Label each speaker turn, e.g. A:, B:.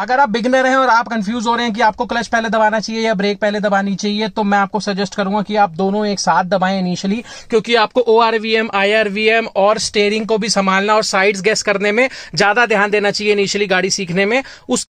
A: अगर आप बिगनर हैं और आप कंफ्यूज हो रहे हैं कि आपको क्लच पहले दबाना चाहिए या ब्रेक पहले दबानी चाहिए तो मैं आपको सजेस्ट करूंगा कि आप दोनों एक साथ दबाएं इनिशियली क्योंकि आपको ओ आर आई और स्टेयरिंग को भी संभालना और साइड्स गैस करने में ज्यादा ध्यान देना चाहिए इनिशियली गाड़ी सीखने में
B: उस